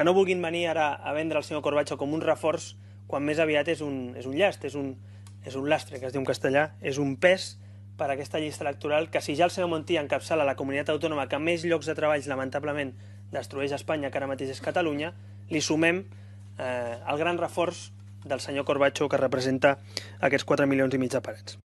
que no vulguin venir ara a vendre el senyor Corbacho com un reforç quan més aviat és un, és un llast, és un, és un lastre, que es diu en castellà, és un pes per a aquesta llista electoral que si ja el senyor Montí encapçala la comunitat autònoma que més llocs de treball lamentablement destrueix Espanya, que ara mateix és Catalunya, li sumem eh, el gran reforç del senyor Corbacho que representa aquests 4 milions i mig de parets.